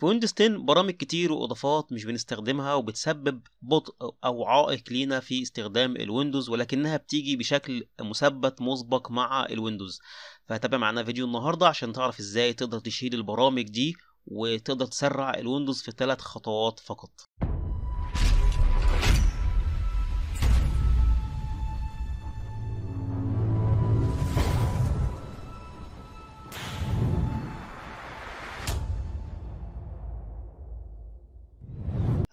في ويندوز 10 برامج كتير واضافات مش بنستخدمها وبتسبب بطء او عائق لينا في استخدام الويندوز ولكنها بتيجي بشكل مثبت مسبق مع الويندوز فتابع معانا فيديو النهارده عشان تعرف ازاي تقدر تشيل البرامج دي وتقدر تسرع الويندوز في ثلاث خطوات فقط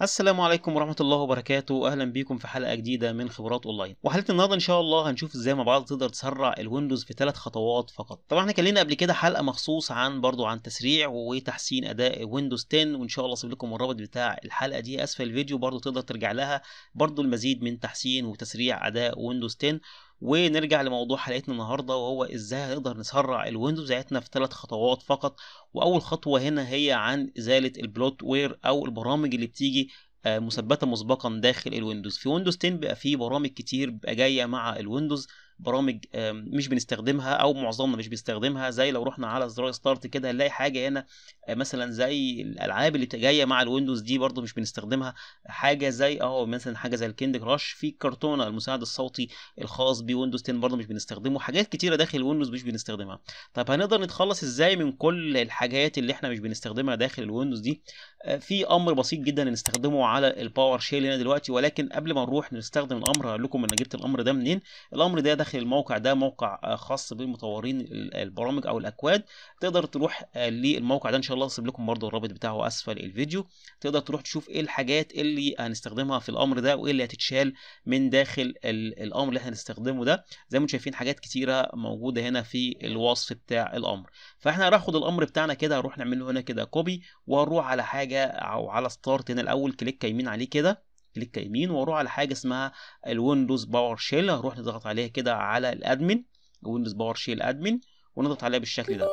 السلام عليكم ورحمه الله وبركاته اهلا بيكم في حلقه جديده من خبرات اونلاين وحلقه النهارده ان شاء الله هنشوف ازاي مع بعض تقدر تسرع الويندوز في ثلاث خطوات فقط طبعا احنا كلينا قبل كده حلقه مخصوص عن برضو عن تسريع وتحسين اداء ويندوز 10 وان شاء الله اسيب لكم الرابط بتاع الحلقه دي اسفل الفيديو برضو تقدر ترجع لها برضو المزيد من تحسين وتسريع اداء ويندوز 10 ونرجع لموضوع حلقتنا النهارده وهو ازاي هنقدر نسرع الويندوز بتاعتنا في ثلاث خطوات فقط واول خطوه هنا هي عن ازاله البلوت وير او البرامج اللي بتيجي آه، مثبته مسبقا داخل الويندوز في ويندوز 10 بيبقى فيه برامج كتير بيبقى جايه مع الويندوز برامج مش بنستخدمها او معظمنا مش بيستخدمها زي لو رحنا على زرار ستارت كده هنلاقي حاجه هنا آه، مثلا زي الالعاب اللي جايه مع الويندوز دي برضو مش بنستخدمها حاجه زي اه مثلا حاجه زي الكيند كراش في كرتونه المساعد الصوتي الخاص بويندوز 10 برضو مش بنستخدمه حاجات كتيره داخل الويندوز مش بنستخدمها طب هنقدر نتخلص ازاي من كل الحاجات اللي احنا مش بنستخدمها داخل الويندوز دي آه، في امر بسيط جدا نستخدمه على الباور شيل هنا دلوقتي ولكن قبل ما نروح نستخدم الامر هقول لكم انا جبت الامر ده منين الامر ده داخل الموقع ده موقع آه، خاص بمطورين البرامج او الاكواد تقدر تروح آه، للموقع ده ان شاء الله هسيب لكم برده الرابط بتاعه اسفل الفيديو تقدر تروح تشوف ايه الحاجات اللي هنستخدمها في الامر ده وايه اللي هتتشال من داخل الامر اللي احنا هنستخدمه ده زي ما انتم شايفين حاجات كتيره موجوده هنا في الوصف بتاع الامر فاحنا هناخد الامر بتاعنا كده هنروح نعمل له هنا كده كوبي وهنروح على حاجه او على ستارت هنا الاول كليك يمين عليه كده كليك يمين واروح على حاجه اسمها الويندوز باور شيل هروح نضغط عليها كده على الادمن ويندوز باور شيل ادمن ونضغط عليها بالشكل ده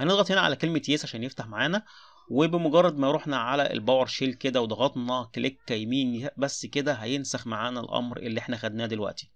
هنضغط هنا على كلمه يس عشان يفتح معانا وبمجرد ما رحنا على الباور شيل كده وضغطنا كليك يمين بس كده هينسخ معانا الامر اللي احنا خدناه دلوقتي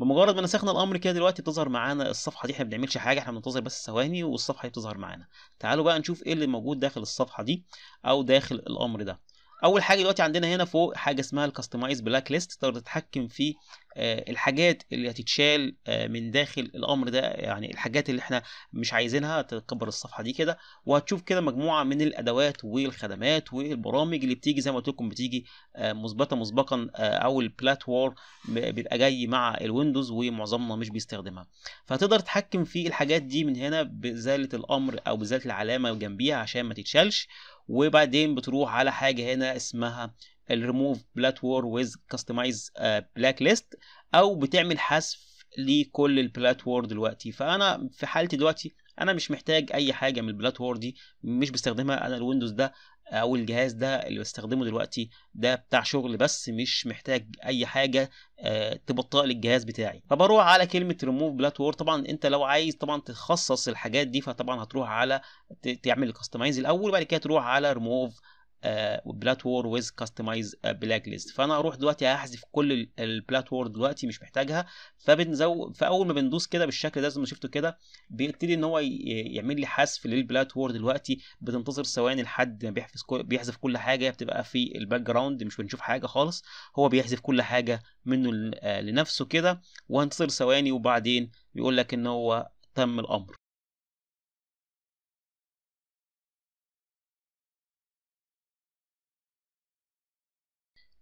بمجرد ما نسخنا الامر كده دلوقتي بتظهر معانا الصفحه دي احنا ما بنعملش حاجه احنا بننتظر بس ثواني والصفحه دي بتظهر معانا تعالوا بقى نشوف ايه اللي موجود داخل الصفحه دي او داخل الامر ده اول حاجه دلوقتي عندنا هنا فوق حاجه اسمها الكاستمايز بلاك ليست تقدر تتحكم في آه، الحاجات اللي هتتشال آه، من داخل الامر ده يعني الحاجات اللي احنا مش عايزينها تكبر الصفحه دي كده وهتشوف كده مجموعه من الادوات والخدمات والبرامج اللي بتيجي زي ما قلت لكم بتيجي آه، مثبته مسبقا او البلات وور بيبقى جاي مع الويندوز ومعظمنا مش بيستخدمها فهتقدر تتحكم في الحاجات دي من هنا بزاله الامر او بزاله العلامه جنبيها عشان ما تتشالش وبعدين بتروح على حاجه هنا اسمها الريموف بلات وور ويز كاستمايز بلاك ليست او بتعمل حذف لكل البلات وور دلوقتي فانا في حالتي دلوقتي انا مش محتاج اي حاجه من البلات وور دي مش بستخدمها انا الويندوز ده او الجهاز ده اللي بستخدمه دلوقتي ده بتاع شغل بس مش محتاج اي حاجه آه، تبطئ لي الجهاز بتاعي فبروح على كلمه ريموف بلات وور طبعا انت لو عايز طبعا تخصص الحاجات دي فطبعا هتروح على تعمل الكاستمايز الاول وبعد كده تروح على ريموف آه، بلات وور ويز كاستمايز بلاك ليست فانا اروح دلوقتي هحذف كل البلات وور دلوقتي مش محتاجها فبنزو فاول ما بندوس كده بالشكل ده زي ما شفتوا كده بيبتدي ان هو يعمل لي حذف للبلات وور دلوقتي بتنتظر ثواني لحد ما بيحذف بيحذف كل حاجه بتبقى في الباك جراوند مش بنشوف حاجه خالص هو بيحذف كل حاجه منه آه، لنفسه كده وهنتظر ثواني وبعدين بيقول لك ان هو تم الامر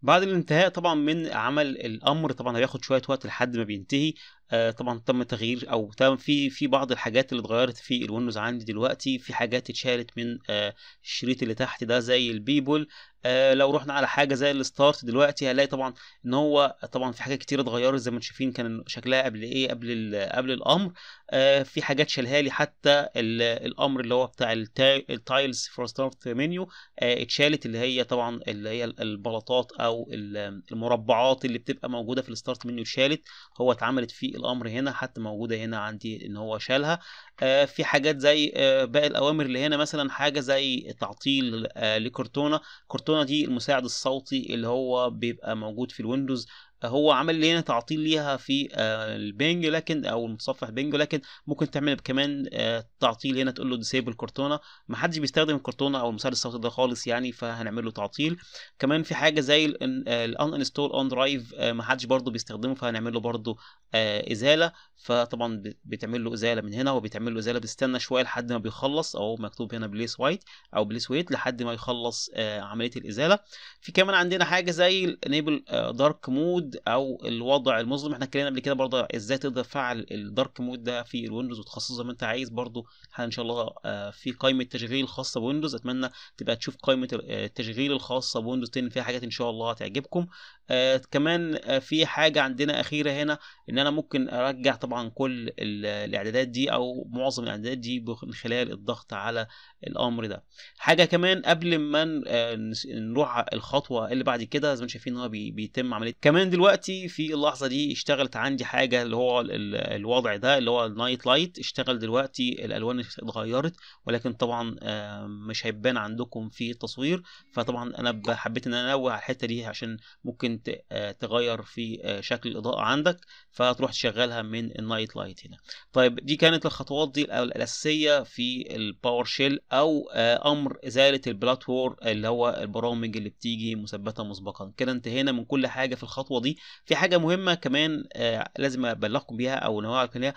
بعد الانتهاء طبعا من عمل الامر طبعا هياخد شويه وقت لحد ما بينتهي آه طبعا تم تغيير او تم في في بعض الحاجات اللي اتغيرت في الويندوز عندي دلوقتي في حاجات اتشالت من آه الشريط اللي تحت ده زي البيبل آه لو رحنا على حاجه زي الستارت دلوقتي هنلاقي طبعا ان هو طبعا في حاجات كتير اتغيرت زي ما انتم شايفين كان شكلها قبل ايه قبل قبل الامر آه في حاجات شالها لي حتى الامر اللي هو بتاع التايلز فور ستارت منيو آه، اتشالت اللي هي طبعا اللي هي البلاطات او المربعات اللي بتبقى موجوده في الستارت منيو اتشالت هو اتعملت في الامر هنا حتى موجوده هنا عندي ان هو شالها آه، في حاجات زي آه، باقي الاوامر اللي هنا مثلا حاجه زي تعطيل آه، لكورتونا كورتونا دي المساعد الصوتي اللي هو بيبقى موجود في الويندوز هو عمل هنا تعطيل ليها في آه، البنج لكن او المتصفح بنج لكن ممكن تعمل كمان آه، تعطيل هنا تقول له ديسيبل كورتونا ما حدش بيستخدم الكورتونا او المساعد الصوتي ده خالص يعني فهنعمل له تعطيل كمان في حاجه زي الان انستول اون درايف ما حدش برضه بيستخدمه فهنعمل له برضه آه، ازاله فطبعا بتعمل له ازاله من هنا وبتعمل له ازاله بتستنى شويه لحد ما بيخلص او مكتوب هنا بليس وايت او بليس ويت لحد ما يخلص عمليه الازاله في كمان عندنا حاجه زي انيبل دارك مود مود او الوضع المظلم احنا اتكلمنا قبل كده برضه ازاي تقدر تفعل الدارك مود ده في الويندوز وتخصصه ما انت عايز برضه ان شاء الله آه، في قائمه تشغيل الخاصه بويندوز اتمنى تبقى تشوف قائمه آه، التشغيل الخاصه بويندوز 10 فيها حاجات ان شاء الله هتعجبكم آه كمان آه في حاجه عندنا اخيره هنا ان انا ممكن ارجع طبعا كل الاعدادات دي او معظم الاعدادات دي من خلال الضغط على الامر ده حاجه كمان قبل ما آه نروح الخطوه اللي بعد كده زي ما شايفين ان هو بيتم عمليه كمان دلوقتي في اللحظه دي اشتغلت عندي حاجه اللي هو الوضع ده اللي هو النايت لايت اشتغل دلوقتي الالوان اتغيرت ولكن طبعا آه، مش هيبان عندكم في التصوير فطبعا انا حبيت ان انا انوه على الحته دي عشان ممكن آه، تغير في آه، شكل الاضاءه عندك فتروح تشغلها من النايت لايت هنا طيب دي كانت الخطوات دي الاساسيه في الباور شيل او آه، امر ازاله البلات وور اللي هو البرامج اللي بتيجي مثبته مسبقا كده انتهينا من كل حاجه في الخطوه دي في حاجه مهمه كمان لازم ابلغكم بيها او نوعكم عليها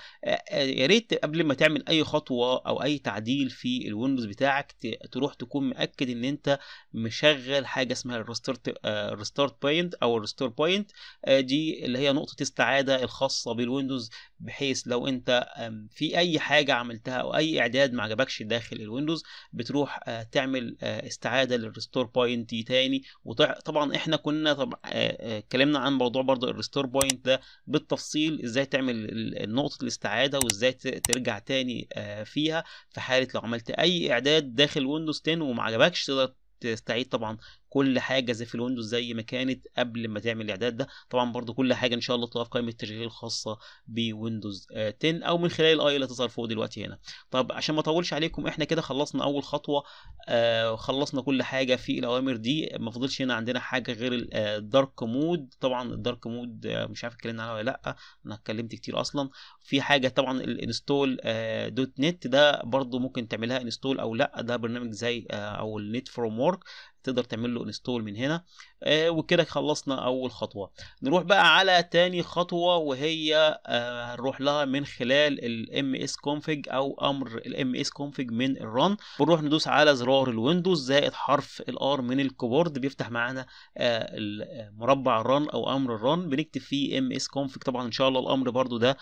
يا ريت قبل ما تعمل اي خطوه او اي تعديل في الويندوز بتاعك تروح تكون مأكد ان انت مشغل حاجه اسمها الريستارت بوينت او او الريستور بوينت دي اللي هي نقطه استعاده الخاصه بالويندوز بحيث لو انت في اي حاجه عملتها او اي اعداد ما عجبكش داخل الويندوز بتروح آه، تعمل آه، استعاده للريستور بوينت دي تاني وطبعا احنا كنا طبعا آه، اتكلمنا عن موضوع برضو الريستور بوينت ده بالتفصيل ازاي تعمل نقطه الاستعاده وازاي ترجع تاني فيها في حاله لو عملت اي اعداد داخل ويندوز 10 وما عجبكش تقدر تستعيد طبعا كل حاجه زي في الويندوز زي ما كانت قبل ما تعمل الاعداد ده طبعا برضو كل حاجه ان شاء الله تبقى في قائمه التشغيل الخاصه بويندوز 10 آه، او من خلال الاي اللي تظهر فوق دلوقتي هنا طب عشان ما اطولش عليكم احنا كده خلصنا اول خطوه آه، خلصنا كل حاجه في الاوامر دي ما فضلش هنا عندنا حاجه غير الدارك آه، مود طبعا الدارك مود مش عارف اتكلمنا عنها ولا لا انا اتكلمت كتير اصلا في حاجه طبعا الانستول دوت نت ده برضو ممكن تعملها انستول او لا ده برنامج زي او النت فروم اورج تقدر تعمل له انستول من هنا آه وكده خلصنا اول خطوه نروح بقى على تاني خطوه وهي آه هنروح لها من خلال الام اس كونفج او امر الام اس كونفج من الرن بنروح ندوس على زرار الويندوز زائد حرف الار من الكيبورد بيفتح معانا آه المربع آه، الرن او امر الرن بنكتب فيه ام اس كونفج طبعا ان شاء الله الامر برده ده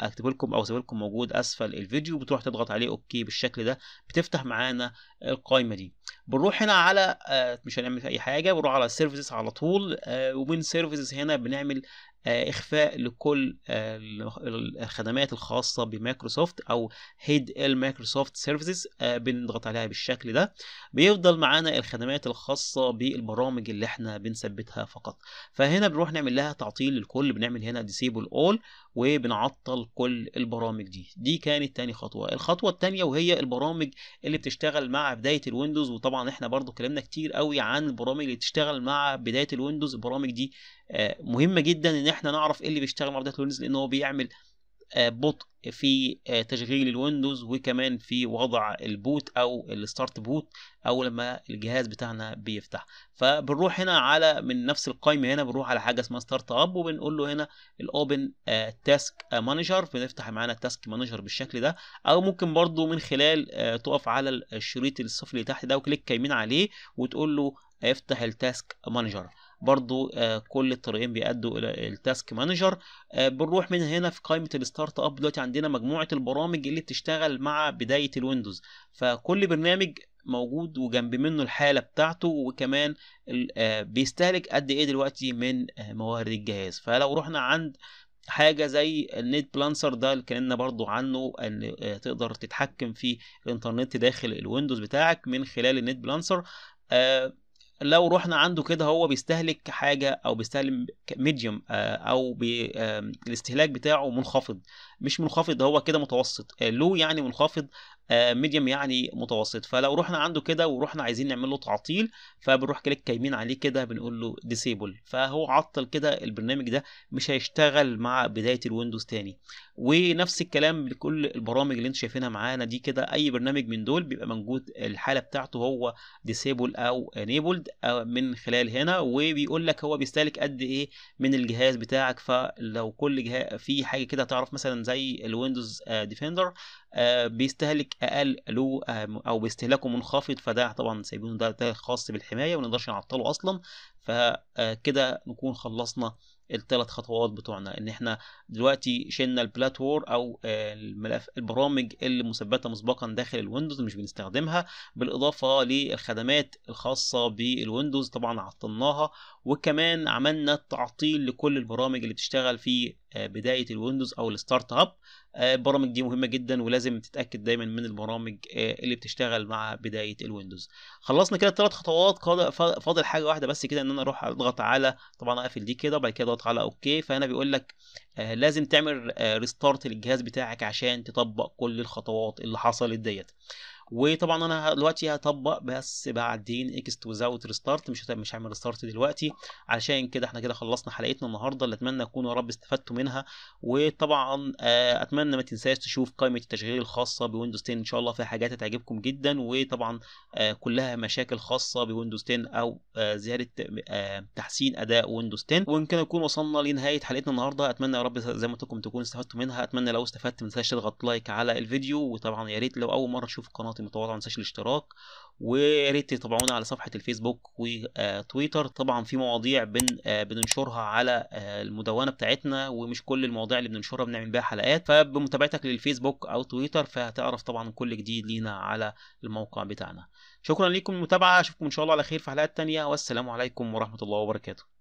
هكتبه لكم او سيب لكم موجود اسفل الفيديو بتروح تضغط عليه اوكي بالشكل ده بتفتح معانا القائمه دي بنروح هنا على آه، مش هنعمل اي حاجه بنروح على سيرفيسز على طول آه، ومن سيرفيسز هنا بنعمل آه، اخفاء لكل الخدمات الخاصه بمايكروسوفت او هيد المايكروسوفت سيرفيسز بنضغط عليها بالشكل ده بيفضل معانا الخدمات الخاصه بالبرامج اللي احنا بنثبتها فقط فهنا بنروح نعمل لها تعطيل للكل بنعمل هنا ديسيبل اول وبنعطل كل البرامج دي دي كانت تاني خطوه الخطوه التانيه وهي البرامج اللي بتشتغل مع بدايه الويندوز وطبعا احنا برضو كلامنا كتير قوي عن البرامج اللي بتشتغل مع بدايه الويندوز البرامج دي آه، مهمه جدا ان احنا نعرف ايه اللي بيشتغل مع بدايه الويندوز لان هو بيعمل آه، بطء في آه، تشغيل الويندوز وكمان في وضع البوت او الستارت بوت او لما الجهاز بتاعنا بيفتح فبنروح هنا على من نفس القائمه هنا بنروح على حاجه اسمها ستارت اب وبنقول له هنا الاوبن تاسك مانجر بنفتح معانا التاسك مانجر بالشكل ده او ممكن برضو من خلال آه، تقف على الشريط السفلي تحت ده وكليك يمين عليه وتقول له افتح التاسك مانجر برضو آه، كل الطريقين بيأدوا الى التاسك مانجر آه، بنروح من هنا في قائمه الستارت اب دلوقتي عندنا مجموعه البرامج اللي بتشتغل مع بدايه الويندوز فكل برنامج موجود وجنب منه الحاله بتاعته وكمان آه، بيستهلك قد ايه دلوقتي من موارد الجهاز فلو رحنا عند حاجة زي النت بلانسر ده اللي اتكلمنا برضو عنه ان تقدر تتحكم في الانترنت داخل الويندوز بتاعك من خلال النت بلانسر لو رحنا عنده كده هو بيستهلك حاجه او بيستهلك ميديوم آه، او بي الاستهلاك بتاعه منخفض مش منخفض هو كده متوسط آه، لو يعني منخفض ميديم آه، يعني متوسط فلو رحنا عنده كده ورحنا عايزين نعمل له تعطيل فبنروح كليك كايمين عليه كده بنقول له ديسيبل فهو عطل كده البرنامج ده مش هيشتغل مع بدايه الويندوز تاني ونفس الكلام لكل البرامج اللي انتم شايفينها معانا دي كده اي برنامج من دول بيبقى موجود الحاله بتاعته هو ديسيبل او انيبلد آه، من خلال هنا وبيقول لك هو بيستهلك قد ايه من الجهاز بتاعك فلو كل جهاز في حاجه كده تعرف مثلا زي الويندوز ديفندر آه، آه، بيستهلك اقل له آه، او باستهلاكه منخفض فده طبعا سايبينه ده, ده خاص بالحمايه وما نقدرش نعطله اصلا فكده آه، نكون خلصنا الثلاث خطوات بتوعنا ان احنا دلوقتي شلنا البلات وور او الملف البرامج اللي مثبته مسبقا داخل الويندوز مش بنستخدمها بالاضافه للخدمات الخاصه بالويندوز طبعا عطلناها وكمان عملنا تعطيل لكل البرامج اللي بتشتغل في آه، بدايه الويندوز او الستارت اب آه، البرامج دي مهمه جدا ولازم تتاكد دايما من البرامج آه، اللي بتشتغل مع بدايه الويندوز خلصنا كده الثلاث خطوات فاضل حاجه واحده بس كده ان انا اروح اضغط على طبعا اقفل دي كده وبعد كده اضغط على اوكي فهنا بيقول لك لازم تعمل ريستارت للجهاز بتاعك عشان تطبق كل الخطوات اللي حصلت ديت وطبعا انا دلوقتي هطبق بس بعدين اكست وزاوت ريستارت مش مش هعمل ريستارت دلوقتي علشان كده احنا كده خلصنا حلقتنا النهارده اللي اتمنى اكون يا رب استفدتوا منها وطبعا آه، اتمنى ما تنساش تشوف قائمه التشغيل الخاصه بويندوز 10 ان شاء الله فيها حاجات هتعجبكم جدا وطبعا آه، كلها مشاكل خاصه بويندوز 10 او آه، زياده تحسين اداء ويندوز 10 وان كان نكون وصلنا لنهايه حلقتنا النهارده اتمنى يا رب زي ما قلت لكم تكونوا استفدتوا منها اتمنى لو استفدت ما تنساش تضغط لايك على الفيديو وطبعا يا ريت لو اول مره تشوف القناه قناتي ما تنساش الاشتراك ويا ريت تتابعونا على صفحه الفيسبوك وتويتر آه، طبعا في مواضيع بن آه، بننشرها على آه، المدونه بتاعتنا ومش كل المواضيع اللي بننشرها بنعمل بيها حلقات فبمتابعتك للفيسبوك او تويتر فهتعرف طبعا كل جديد لينا على الموقع بتاعنا شكرا لكم المتابعه اشوفكم ان شاء الله على خير في حلقات تانية والسلام عليكم ورحمه الله وبركاته